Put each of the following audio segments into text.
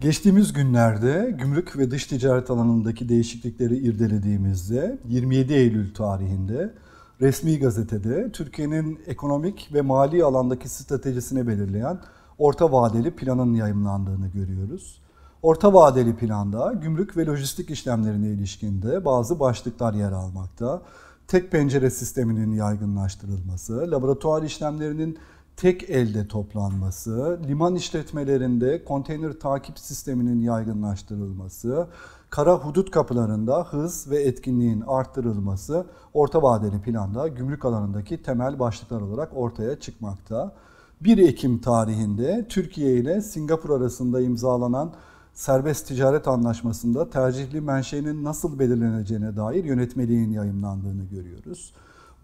Geçtiğimiz günlerde gümrük ve dış ticaret alanındaki değişiklikleri irdelediğimizde 27 Eylül tarihinde resmi gazetede Türkiye'nin ekonomik ve mali alandaki stratejisini belirleyen orta vadeli planın yayımlandığını görüyoruz. Orta vadeli planda gümrük ve lojistik işlemlerine ilişkinde bazı başlıklar yer almakta. Tek pencere sisteminin yaygınlaştırılması, laboratuvar işlemlerinin tek elde toplanması, liman işletmelerinde konteyner takip sisteminin yaygınlaştırılması, kara hudut kapılarında hız ve etkinliğin arttırılması orta vadeli planda gümrük alanındaki temel başlıklar olarak ortaya çıkmakta. 1 Ekim tarihinde Türkiye ile Singapur arasında imzalanan serbest ticaret anlaşmasında tercihli menşeinin nasıl belirleneceğine dair yönetmeliğin yayınlandığını görüyoruz.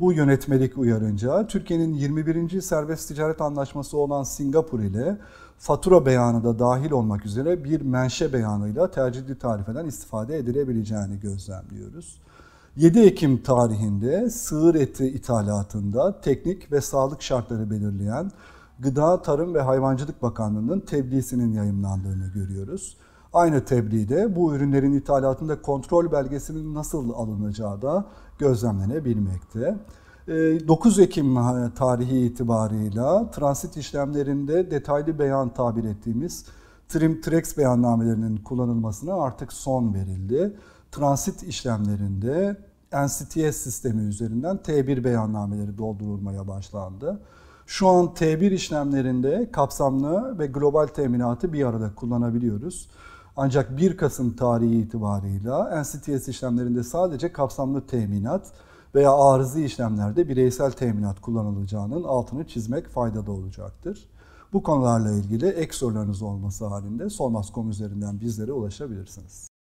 Bu yönetmelik uyarınca Türkiye'nin 21. Serbest Ticaret Anlaşması olan Singapur ile fatura beyanı da dahil olmak üzere bir menşe beyanıyla tercihli tarifeden istifade edilebileceğini gözlemliyoruz. 7 Ekim tarihinde sığır eti ithalatında teknik ve sağlık şartları belirleyen Gıda, Tarım ve Hayvancılık Bakanlığı'nın tebliğsinin yayınlandığını görüyoruz. Aynı tebliğde bu ürünlerin ithalatında kontrol belgesinin nasıl alınacağı da gözlemlenebilmekte. 9 ee, Ekim tarihi itibarıyla transit işlemlerinde detaylı beyan tabir ettiğimiz trim trex beyannamelerinin kullanılmasına artık son verildi. Transit işlemlerinde NCTS sistemi üzerinden T1 beyannameleri doldurulmaya başlandı. Şu an T1 işlemlerinde kapsamlı ve global teminatı bir arada kullanabiliyoruz. Ancak 1 Kasım tarihi itibarıyla NCTS işlemlerinde sadece kapsamlı teminat veya arızi işlemlerde bireysel teminat kullanılacağının altını çizmek faydalı olacaktır. Bu konularla ilgili ek sorularınız olması halinde Solmaz.com üzerinden bizlere ulaşabilirsiniz.